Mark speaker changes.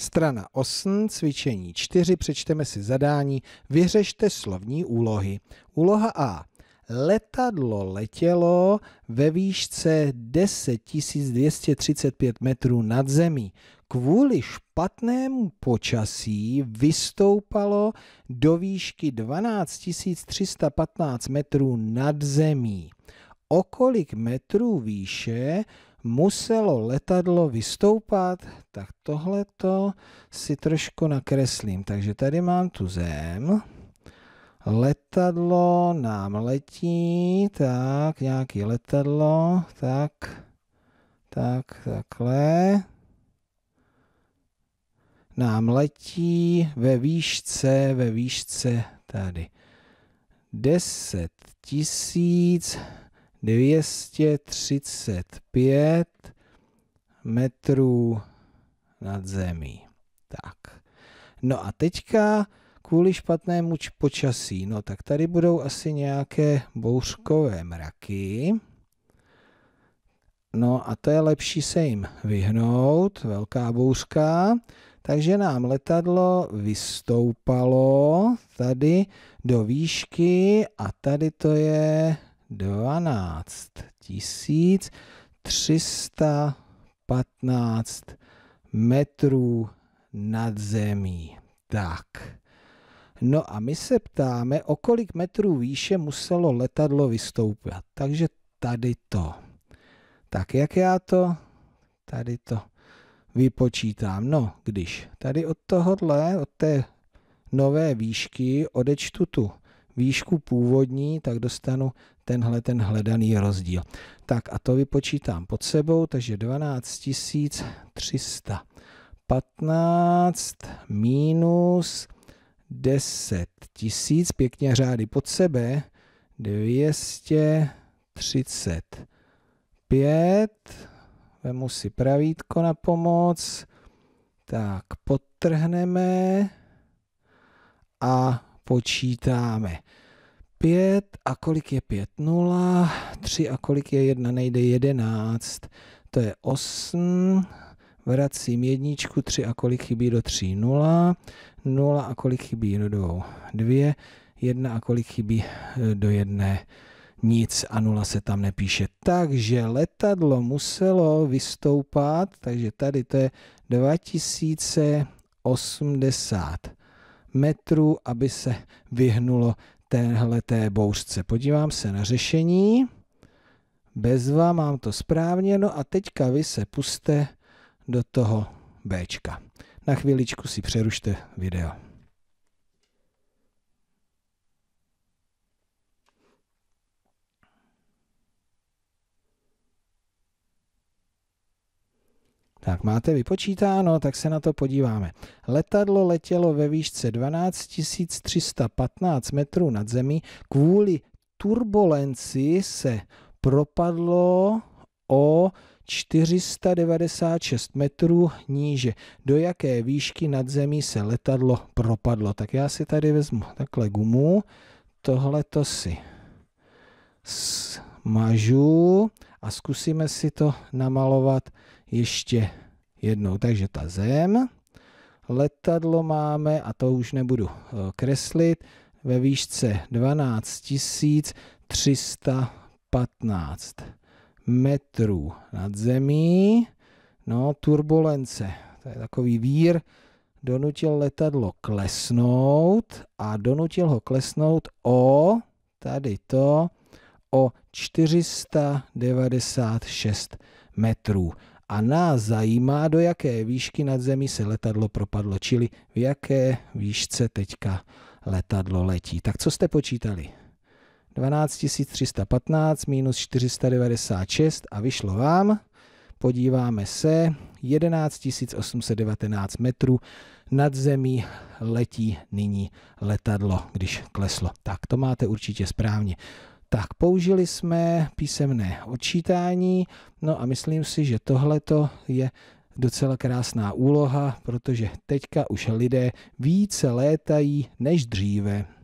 Speaker 1: Strana 8, cvičení 4, přečteme si zadání, vyřešte slovní úlohy. Úloha A. Letadlo letělo ve výšce 10 235 metrů nad zemí. Kvůli špatnému počasí vystoupalo do výšky 12 315 metrů nad zemí. O kolik metrů výše muselo letadlo vystoupat, tak tohleto si trošku nakreslím. Takže tady mám tu zem, letadlo nám letí, tak, nějaký letadlo, tak, tak, takhle. Nám letí ve výšce, ve výšce tady. 10 tisíc 235 metrů nad zemí. Tak. No a teďka kvůli špatnému počasí, no tak tady budou asi nějaké bouřkové mraky. No a to je lepší se jim vyhnout, velká bouřka. Takže nám letadlo vystoupalo tady do výšky a tady to je 12 315 metrů nad zemí. Tak. No a my se ptáme, o kolik metrů výše muselo letadlo vystoupit. Takže tady to. Tak jak já to? Tady to vypočítám. No, když tady od tohohle, od té nové výšky odečtu tu výšku původní, tak dostanu tenhle ten hledaný rozdíl. Tak a to vypočítám pod sebou, takže 12 315 minus 10 tisíc, pěkně řády pod sebe, 235, vemu si pravítko na pomoc, tak podtrhneme a počítáme. 5 a kolik je 5? 0, 3 a kolik je 1? Nejde 11, to je 8, vracím jedničku, 3 a kolik chybí do 3? 0, 0 a kolik chybí do 2? 2, 1 a kolik chybí eh, do 1? nic a nula se tam nepíše. Takže letadlo muselo vystoupat, takže tady to je 2080 metrů, aby se vyhnulo té bouřce. Podívám se na řešení. Bezva, mám to správně. No a teďka vy se puste do toho Bčka. Na chvíličku si přerušte video. Tak máte vypočítáno, tak se na to podíváme. Letadlo letělo ve výšce 12 315 metrů nad zemí. Kvůli turbulenci se propadlo o 496 metrů níže. Do jaké výšky nad zemí se letadlo propadlo? Tak já si tady vezmu takhle gumu, tohle to si smažu a zkusíme si to namalovat ještě jednou. Takže ta zem, letadlo máme, a to už nebudu eh, kreslit, ve výšce 12 315 metrů nad zemí. No, turbulence, to je takový vír, donutil letadlo klesnout a donutil ho klesnout o tady to o 496 metrů. A nás zajímá, do jaké výšky nad zemí se letadlo propadlo, čili v jaké výšce teďka letadlo letí. Tak co jste počítali? 12 315 minus 496 a vyšlo vám, podíváme se, 11 819 metrů nad zemí letí nyní letadlo, když kleslo. Tak to máte určitě správně. Tak použili jsme písemné odčítání, no a myslím si, že tohleto je docela krásná úloha, protože teďka už lidé více létají než dříve.